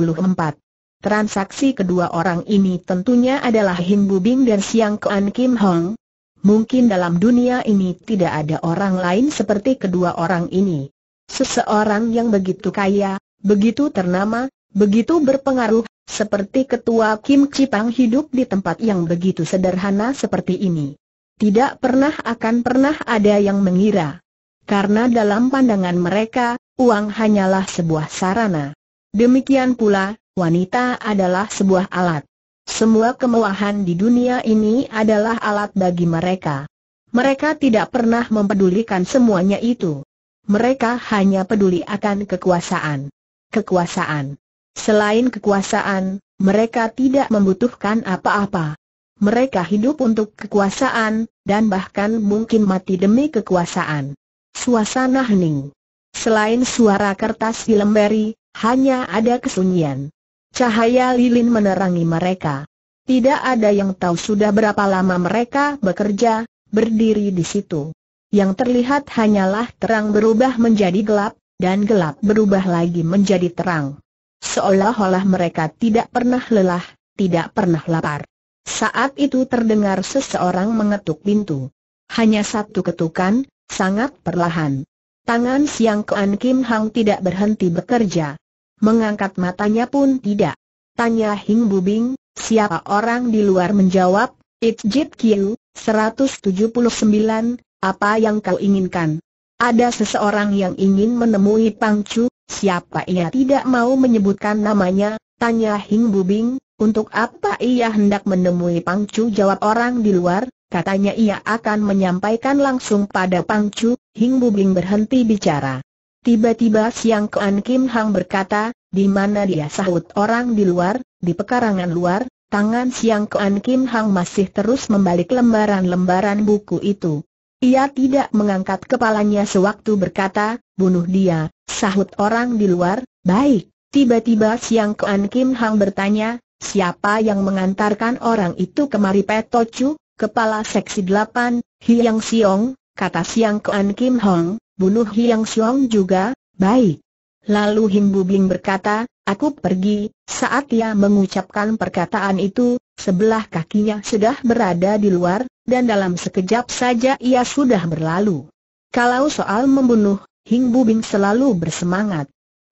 Transaksi kedua orang ini tentunya adalah Him Bubing dan Siang Kuan Kim Hong. Mungkin dalam dunia ini tidak ada orang lain seperti kedua orang ini. Seseorang yang begitu kaya, begitu ternama, begitu berpengaruh, seperti ketua Kim Cipang hidup di tempat yang begitu sederhana seperti ini. Tidak pernah akan pernah ada yang mengira. Karena dalam pandangan mereka, uang hanyalah sebuah sarana. Demikian pula, wanita adalah sebuah alat. Semua kemewahan di dunia ini adalah alat bagi mereka. Mereka tidak pernah mempedulikan semuanya itu. Mereka hanya peduli akan kekuasaan. Kekuasaan. Selain kekuasaan, mereka tidak membutuhkan apa-apa. Mereka hidup untuk kekuasaan, dan bahkan mungkin mati demi kekuasaan. Suasana hening. Selain suara kertas di lemberi, hanya ada kesunyian. Cahaya lilin menerangi mereka. Tidak ada yang tahu sudah berapa lama mereka bekerja, berdiri di situ. Yang terlihat hanyalah terang berubah menjadi gelap, dan gelap berubah lagi menjadi terang. Seolah-olah mereka tidak pernah lelah, tidak pernah lapar. Saat itu terdengar seseorang mengetuk pintu. Hanya satu ketukan, sangat perlahan. Tangan Siang Kuan Kim Hang tidak berhenti bekerja mengangkat matanya pun tidak. Tanya Hing Bubing, siapa orang di luar menjawab, It's Jit Kiu, 179, apa yang kau inginkan? Ada seseorang yang ingin menemui Pang Chu, siapa ia tidak mau menyebutkan namanya, tanya Hing Bubing, untuk apa ia hendak menemui Pang Chu jawab orang di luar, katanya ia akan menyampaikan langsung pada Pang Chu, Hing Bubing berhenti bicara. Tiba-tiba Siang Kuan Kim Hang berkata, di mana dia sahut orang di luar, di pekarangan luar, tangan Siang Kuan Kim Hang masih terus membalik lembaran-lembaran buku itu. Ia tidak mengangkat kepalanya sewaktu berkata, bunuh dia, sahut orang di luar, baik. Tiba-tiba Siang Kuan Kim Hang bertanya, siapa yang mengantarkan orang itu kemari Petocu, kepala seksi 8, Hiang Siong, kata Siang Kuan Kim Hang bunuh Hiang Xiong juga, baik. Lalu Him bing berkata, aku pergi, saat ia mengucapkan perkataan itu, sebelah kakinya sudah berada di luar, dan dalam sekejap saja ia sudah berlalu. Kalau soal membunuh, Hing bing selalu bersemangat.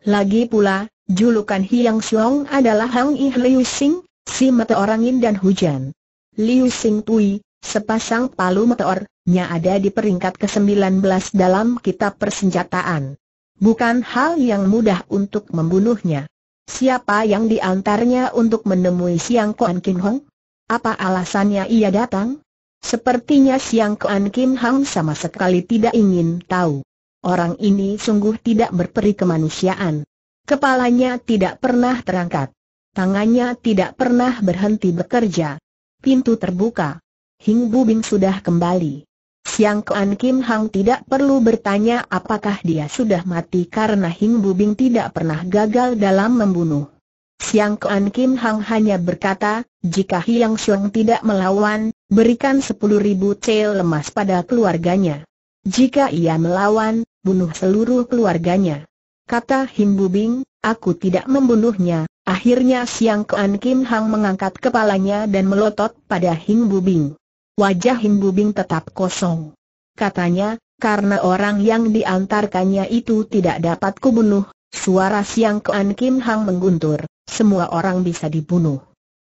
Lagi pula, julukan Hiang Xiong adalah Hang Ih Liu sing, si mata orangin dan hujan. Liu sing Tui, Sepasang palu meteor, nya ada di peringkat ke-19 dalam kitab persenjataan. Bukan hal yang mudah untuk membunuhnya. Siapa yang diantarnya untuk menemui Siang Kuan Kim Hong? Apa alasannya ia datang? Sepertinya Siang Kuan Kim Hong sama sekali tidak ingin tahu. Orang ini sungguh tidak berperi kemanusiaan. Kepalanya tidak pernah terangkat. Tangannya tidak pernah berhenti bekerja. Pintu terbuka. Hing Bubing sudah kembali. Siang Kuan Kim Hang tidak perlu bertanya apakah dia sudah mati karena Hing Bubing tidak pernah gagal dalam membunuh. Siang Kuan Kim Hang hanya berkata, jika Hiang Xiong tidak melawan, berikan sepuluh ribu cel lemas pada keluarganya. Jika ia melawan, bunuh seluruh keluarganya. Kata Hing Bubing, aku tidak membunuhnya. Akhirnya Siang Kuan Kim Hang mengangkat kepalanya dan melotot pada Hing Bubing. Wajah Himbubing tetap kosong. Katanya, karena orang yang diantarkannya itu tidak dapat kubunuh, suara siang Kean Kim Hang mengguntur, semua orang bisa dibunuh.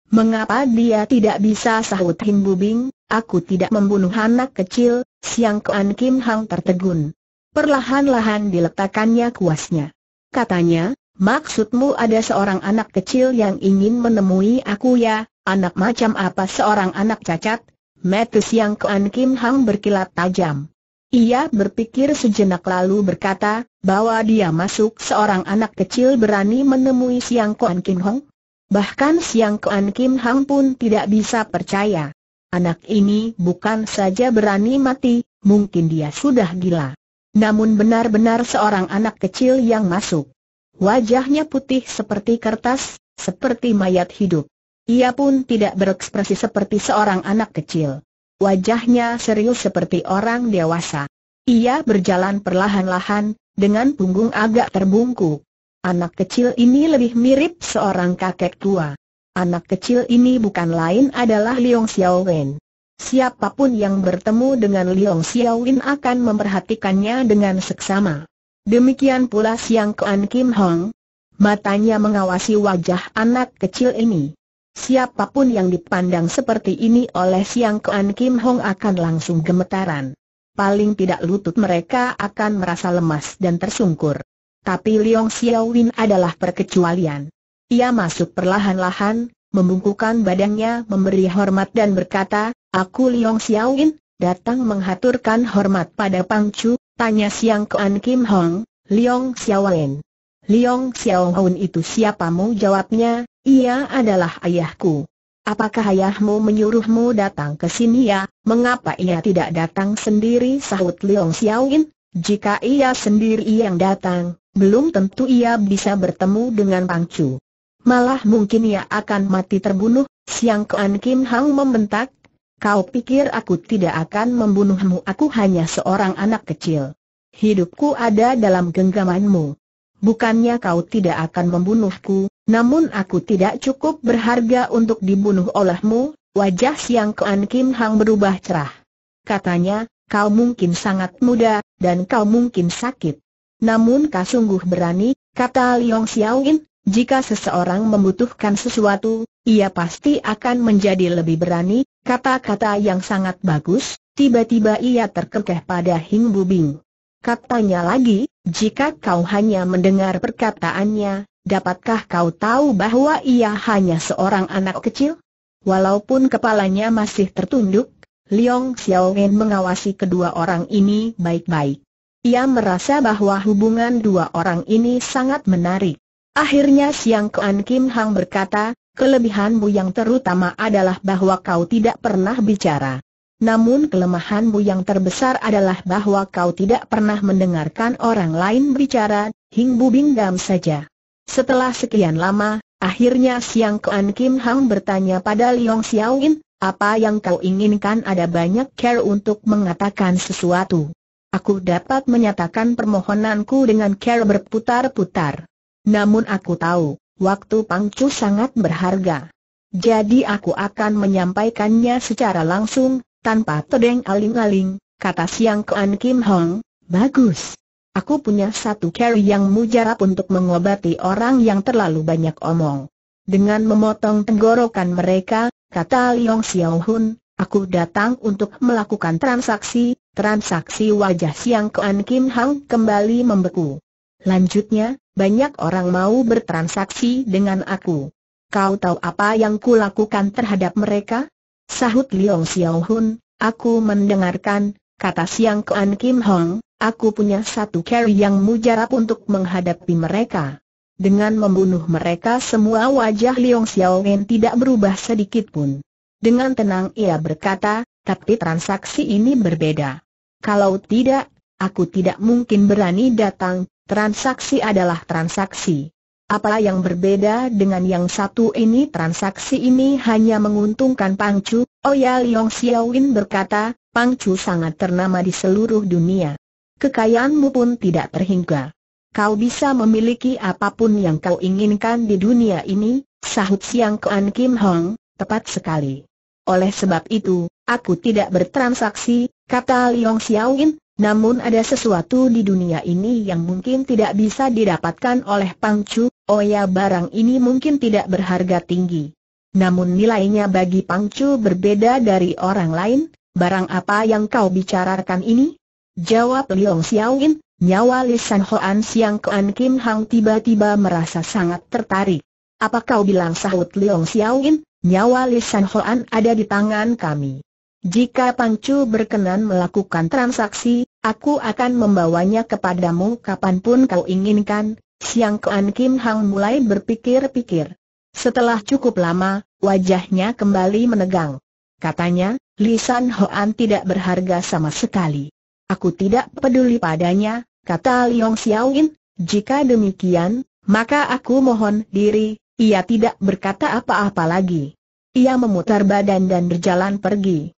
Mengapa dia tidak bisa sahut Himbubing, aku tidak membunuh anak kecil, siang Kean Kim Hang tertegun. Perlahan-lahan diletakkannya kuasnya. Katanya, maksudmu ada seorang anak kecil yang ingin menemui aku ya, anak macam apa seorang anak cacat, Mata siang Kuan Kim Hang berkilat tajam. Ia berpikir sejenak lalu berkata, bahwa dia masuk seorang anak kecil berani menemui siang Kuan Kim Hang. Bahkan siang Kuan Kim Hang pun tidak bisa percaya. Anak ini bukan saja berani mati, mungkin dia sudah gila. Namun benar-benar seorang anak kecil yang masuk. Wajahnya putih seperti kertas, seperti mayat hidup. Ia pun tidak berekspresi seperti seorang anak kecil. Wajahnya serius seperti orang dewasa. Ia berjalan perlahan-lahan, dengan punggung agak terbungkuk. Anak kecil ini lebih mirip seorang kakek tua. Anak kecil ini bukan lain adalah Liong Xiaowen. Siapapun yang bertemu dengan Liong Xiaowen akan memperhatikannya dengan seksama. Demikian pula Siang Kuan Kim Hong. Matanya mengawasi wajah anak kecil ini. Siapapun yang dipandang seperti ini oleh Siang Kean Kim Hong akan langsung gemetaran. Paling tidak lutut mereka akan merasa lemas dan tersungkur. Tapi Liong Xiaowin adalah perkecualian. Ia masuk perlahan-lahan, membungkukan badannya memberi hormat dan berkata, Aku Liong Xiaowin, datang menghaturkan hormat pada Pang Chu." tanya Siang Kean Kim Hong, Liong Xiaowin. Liong Xiaohun itu siapamu jawabnya, ia adalah ayahku. Apakah ayahmu menyuruhmu datang ke sini ya? Mengapa ia tidak datang sendiri? Sahut Leong Xiaoin. Jika ia sendiri yang datang, belum tentu ia bisa bertemu dengan Pang Chu. Malah mungkin ia akan mati terbunuh. Siang Kuan Kim Hang membentak. Kau pikir aku tidak akan membunuhmu? Aku hanya seorang anak kecil. Hidupku ada dalam genggamanmu bukannya kau tidak akan membunuhku, namun aku tidak cukup berharga untuk dibunuh olehmu, wajah Siang Kuan Kim Hang berubah cerah. Katanya, kau mungkin sangat muda, dan kau mungkin sakit. Namun kau sungguh berani, kata Liong Xiaoin, jika seseorang membutuhkan sesuatu, ia pasti akan menjadi lebih berani, kata-kata yang sangat bagus, tiba-tiba ia terkekeh pada Hing Bubing. Katanya lagi, jika kau hanya mendengar perkataannya, dapatkah kau tahu bahwa ia hanya seorang anak kecil? Walaupun kepalanya masih tertunduk, Liong Xiaowen mengawasi kedua orang ini baik-baik. Ia merasa bahwa hubungan dua orang ini sangat menarik. Akhirnya Siang Kuan Kim Hang berkata, kelebihanmu yang terutama adalah bahwa kau tidak pernah bicara. Namun kelemahanmu yang terbesar adalah bahwa kau tidak pernah mendengarkan orang lain berbicara, Bubing binggam saja. Setelah sekian lama, akhirnya Siang Kuan Kim Hang bertanya pada Liong Xiaoin, apa yang kau inginkan ada banyak care untuk mengatakan sesuatu. Aku dapat menyatakan permohonanku dengan care berputar-putar. Namun aku tahu, waktu Pangcu sangat berharga. Jadi aku akan menyampaikannya secara langsung, tanpa todeng aling-aling, kata Siang Kuan Kim Hong, bagus. Aku punya satu cara yang mujarab untuk mengobati orang yang terlalu banyak omong. Dengan memotong tenggorokan mereka, kata Liong Xiao Hun, aku datang untuk melakukan transaksi, transaksi wajah Siang Kuan Kim Hong kembali membeku. Lanjutnya, banyak orang mau bertransaksi dengan aku. Kau tahu apa yang kulakukan terhadap mereka? Sahut Liong Xiao Hun, aku mendengarkan, kata Siang Kuan Kim Hong, aku punya satu cara yang mujarab untuk menghadapi mereka. Dengan membunuh mereka semua wajah Liong Xiao Hun tidak berubah sedikit pun. Dengan tenang ia berkata, tapi transaksi ini berbeda. Kalau tidak, aku tidak mungkin berani datang, transaksi adalah transaksi. Apa yang berbeda dengan yang satu ini transaksi ini hanya menguntungkan Pang Chu, oh ya, Liang Xiaowin berkata, Pang Chu sangat ternama di seluruh dunia. Kekayaanmu pun tidak terhingga. Kau bisa memiliki apapun yang kau inginkan di dunia ini, sahut Siang Kuan Kim Hong, tepat sekali. Oleh sebab itu, aku tidak bertransaksi, kata Liang Xiaowin namun ada sesuatu di dunia ini yang mungkin tidak bisa didapatkan oleh Pangcu, oh ya barang ini mungkin tidak berharga tinggi. Namun nilainya bagi Pangcu berbeda dari orang lain, barang apa yang kau bicarakan ini? Jawab Liong Xiaoyin, nyawa Lisan Hoan Siang Kuan Kim Hang tiba-tiba merasa sangat tertarik. Apa kau bilang sahut Liong Xiaoyin, nyawa Lisan Hoan ada di tangan kami. Jika Pangcu berkenan melakukan transaksi, Aku akan membawanya kepadamu kapanpun kau inginkan, Siang Kuan Kim Hang mulai berpikir-pikir. Setelah cukup lama, wajahnya kembali menegang. Katanya, Lisan Hoan tidak berharga sama sekali. Aku tidak peduli padanya, kata Liong Xiaoin, jika demikian, maka aku mohon diri, ia tidak berkata apa-apa lagi. Ia memutar badan dan berjalan pergi.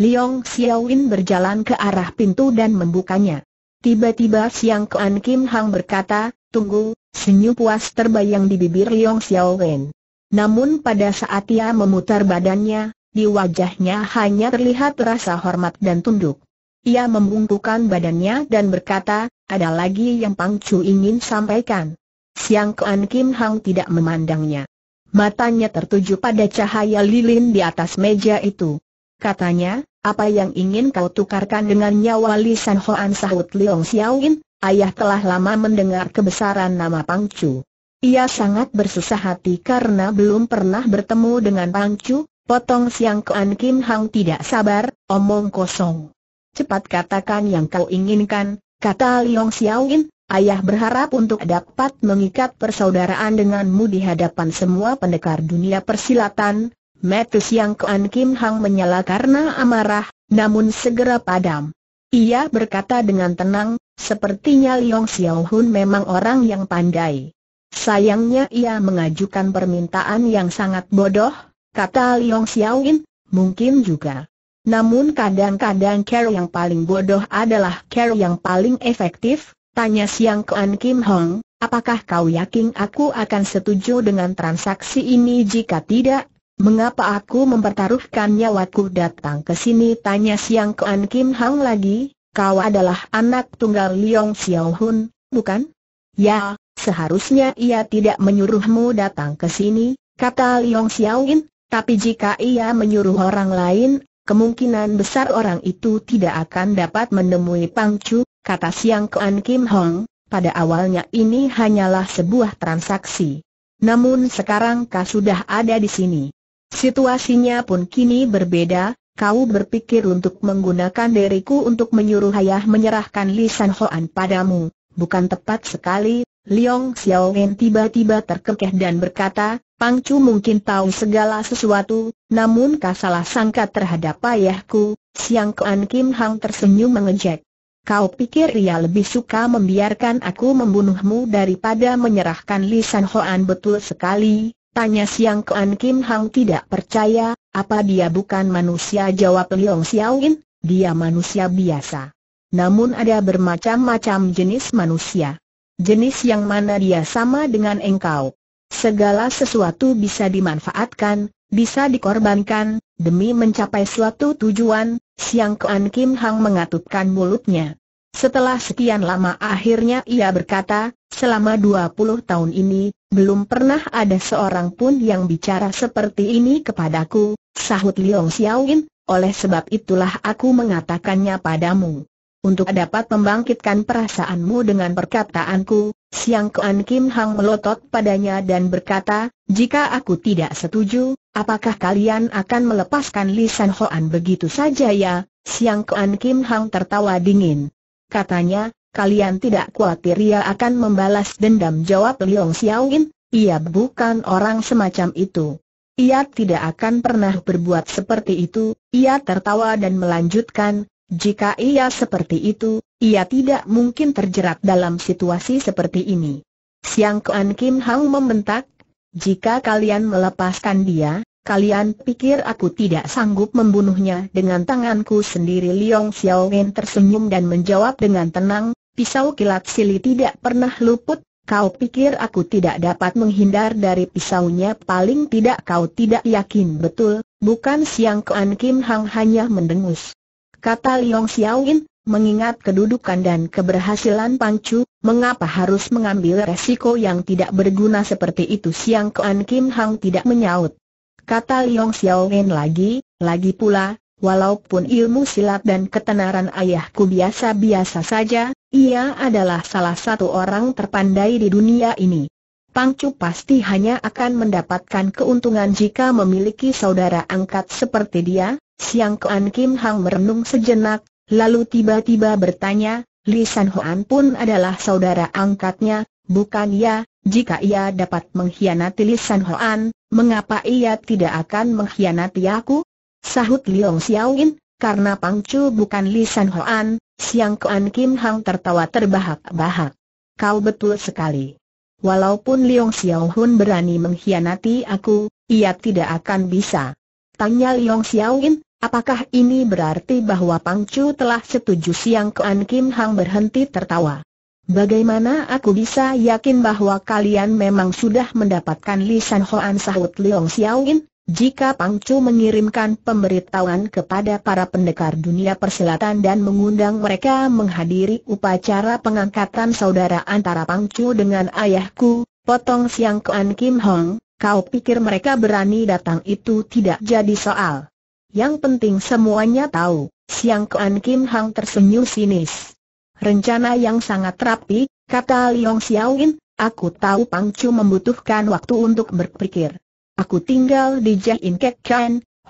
Liong Xiaowin berjalan ke arah pintu dan membukanya. Tiba-tiba Siang Kuan Kim Hang berkata, tunggu, senyum puas terbayang di bibir Liong Xiaowin. Namun pada saat ia memutar badannya, di wajahnya hanya terlihat rasa hormat dan tunduk. Ia membungkukan badannya dan berkata, ada lagi yang Pang Chu ingin sampaikan. Siang Kuan Kim Hang tidak memandangnya. Matanya tertuju pada cahaya lilin di atas meja itu. Katanya, apa yang ingin kau tukarkan dengan nyawa Li San Hoan sahut Leong Xiaoin, ayah telah lama mendengar kebesaran nama Pangcu. Ia sangat bersusah hati karena belum pernah bertemu dengan Pangcu, potong siang Kean Kim Hang tidak sabar, omong kosong. Cepat katakan yang kau inginkan, kata Leong Xiaoin, Ayah berharap untuk dapat mengikat persaudaraan denganmu di hadapan semua pendekar dunia persilatan, Metis yang Kuan Kim Hang menyala karena amarah, namun segera padam. Ia berkata dengan tenang, sepertinya Liong Xiao Hun memang orang yang pandai. Sayangnya ia mengajukan permintaan yang sangat bodoh, kata Liong Xiao Hun. mungkin juga. Namun kadang-kadang care yang paling bodoh adalah care yang paling efektif, tanya Siang Kuan Kim Hong, apakah kau yakin aku akan setuju dengan transaksi ini jika tidak, Mengapa aku mempertaruhkan nyawaku datang ke sini? Tanya Siang Kuan Kim Hang lagi, kau adalah anak tunggal Liong Xiao Hun, bukan? Ya, seharusnya ia tidak menyuruhmu datang ke sini, kata Liong Xiao Hun. tapi jika ia menyuruh orang lain, kemungkinan besar orang itu tidak akan dapat menemui Pang Chu, kata Siang Kuan Kim Hong, pada awalnya ini hanyalah sebuah transaksi. Namun sekarang kau sudah ada di sini. Situasinya pun kini berbeda, kau berpikir untuk menggunakan diriku untuk menyuruh ayah menyerahkan Li San Hoan padamu, bukan tepat sekali, Liong Xiaowen tiba-tiba terkekeh dan berkata, Pang Chu mungkin tahu segala sesuatu, namun salah sangka terhadap ayahku, Siang Kuan Kim Hang tersenyum mengejek. Kau pikir ia lebih suka membiarkan aku membunuhmu daripada menyerahkan Li San Hoan betul sekali, Tanya Siang Kuan Kim Hang tidak percaya, apa dia bukan manusia jawab Liong Xiaoin, dia manusia biasa. Namun ada bermacam-macam jenis manusia. Jenis yang mana dia sama dengan engkau. Segala sesuatu bisa dimanfaatkan, bisa dikorbankan, demi mencapai suatu tujuan, Siang Kuan Kim Hang mengatupkan mulutnya. Setelah sekian lama akhirnya ia berkata, selama 20 tahun ini, belum pernah ada seorang pun yang bicara seperti ini kepadaku, sahut Liong Xiaoyin, oleh sebab itulah aku mengatakannya padamu. Untuk dapat membangkitkan perasaanmu dengan perkataanku, Siang Kuan Kim Hang melotot padanya dan berkata, jika aku tidak setuju, apakah kalian akan melepaskan Li San Hoan begitu saja ya? Siang Kuan Kim Hang tertawa dingin. Katanya, Kalian tidak khawatir ia akan membalas dendam jawab Liong Xiaoyin, ia bukan orang semacam itu. Ia tidak akan pernah berbuat seperti itu, ia tertawa dan melanjutkan, jika ia seperti itu, ia tidak mungkin terjerat dalam situasi seperti ini. Siang Kuan Kim Hang membentak, jika kalian melepaskan dia, Kalian pikir aku tidak sanggup membunuhnya dengan tanganku sendiri? Liong Xiaowen tersenyum dan menjawab dengan tenang, Pisau kilat Sili tidak pernah luput, kau pikir aku tidak dapat menghindar dari pisaunya paling tidak kau tidak yakin betul, bukan Siang Kuan Kim Hang hanya mendengus. Kata Liong Xiaoin, mengingat kedudukan dan keberhasilan Pang Chu, mengapa harus mengambil resiko yang tidak berguna seperti itu Siang Kuan Kim Hang tidak menyaut. Kata Liong Xiaoin lagi, lagi pula, Walaupun ilmu silat dan ketenaran ayahku biasa-biasa saja, ia adalah salah satu orang terpandai di dunia ini. Pangcu pasti hanya akan mendapatkan keuntungan jika memiliki saudara angkat seperti dia, Siang Kuan Kim Hang merenung sejenak, lalu tiba-tiba bertanya, Li San Hoan pun adalah saudara angkatnya, bukan ya, jika ia dapat mengkhianati Li San Hoan, mengapa ia tidak akan mengkhianati aku? Sahut Liong Xiaoyin, karena Pang Chu bukan Lisan Hoan, Siang Kuan Kim Hang tertawa terbahak-bahak. Kau betul sekali. Walaupun Leong Xiao Hun berani mengkhianati aku, ia tidak akan bisa. Tanya Leong Xiao In, apakah ini berarti bahwa Pang Chu telah setuju Siang Kuan Kim Hang berhenti tertawa? Bagaimana aku bisa yakin bahwa kalian memang sudah mendapatkan lisan Hoan sahut Liong Xiao In? Jika Pangcu mengirimkan pemberitahuan kepada para pendekar dunia persilatan dan mengundang mereka menghadiri upacara pengangkatan saudara antara Pangcu dengan ayahku, potong siang Kuan Kim Hong, kau pikir mereka berani datang itu tidak jadi soal. Yang penting semuanya tahu, siang Kuan Kim Hong tersenyum sinis. Rencana yang sangat rapi, kata Liong Xiaoin, aku tahu Pangcu membutuhkan waktu untuk berpikir. Aku tinggal di Jain Kek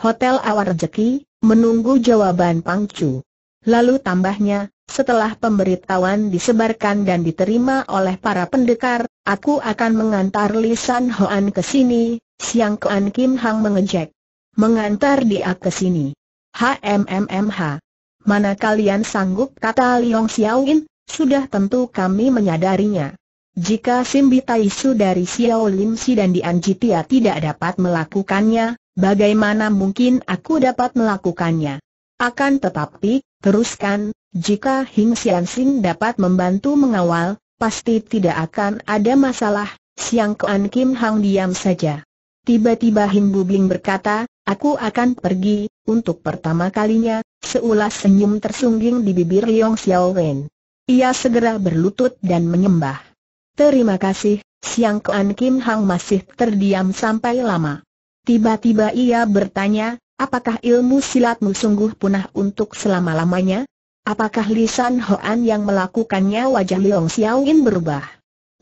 Hotel Awar Rezeki, menunggu jawaban Pang Chu. Lalu tambahnya, setelah pemberitahuan disebarkan dan diterima oleh para pendekar, aku akan mengantar Lisan Hoan ke sini, Siang Kuan Kim Hang mengejek. Mengantar dia ke sini. HMMMH. Mana kalian sanggup kata Liong Xiaoin, sudah tentu kami menyadarinya. Jika Simbi Taisu dari Xiao Lim Si dan Dian Jitia tidak dapat melakukannya, bagaimana mungkin aku dapat melakukannya? Akan tetapi, teruskan, jika Hing Xian Sing dapat membantu mengawal, pasti tidak akan ada masalah, Siang Kuan Kim Hang diam saja. Tiba-tiba Bu Bing berkata, aku akan pergi, untuk pertama kalinya, seulas senyum tersungging di bibir Liong Xiao Wen. Ia segera berlutut dan menyembah. Terima kasih, Siang Kuan Kim Hang masih terdiam sampai lama. Tiba-tiba ia bertanya, apakah ilmu silatmu sungguh punah untuk selama-lamanya? Apakah Lisan Hoan yang melakukannya wajah Leong Xiaoin berubah?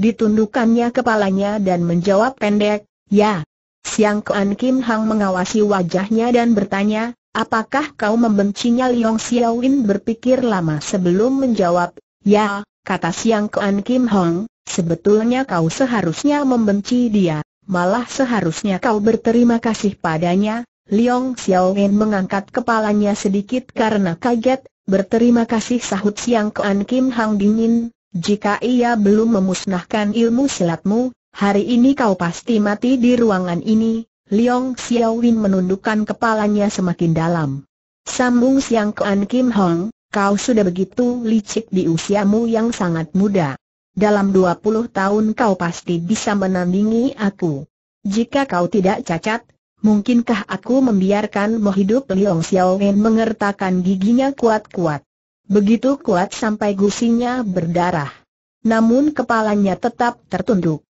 Ditundukkannya kepalanya dan menjawab pendek, ya. Siang Kuan Kim Hang mengawasi wajahnya dan bertanya, apakah kau membencinya Leong Xiaoin berpikir lama sebelum menjawab, ya, kata Siang Kuan Kim Hang, Sebetulnya kau seharusnya membenci dia, malah seharusnya kau berterima kasih padanya. Liang Xiaowen mengangkat kepalanya sedikit karena kaget, berterima kasih sahut Siang Kean Kim Hang dingin, jika ia belum memusnahkan ilmu silatmu, hari ini kau pasti mati di ruangan ini. Liang Xiaowen menundukkan kepalanya semakin dalam. Sambung Siang Kean Kim Hang, kau sudah begitu licik di usiamu yang sangat muda dalam dua puluh tahun kau pasti bisa menandingi aku. Jika kau tidak cacat, mungkinkah aku membiarkanmu hidup Liong Xiaowen mengertakkan giginya kuat-kuat. Begitu kuat sampai gusinya berdarah. Namun kepalanya tetap tertunduk.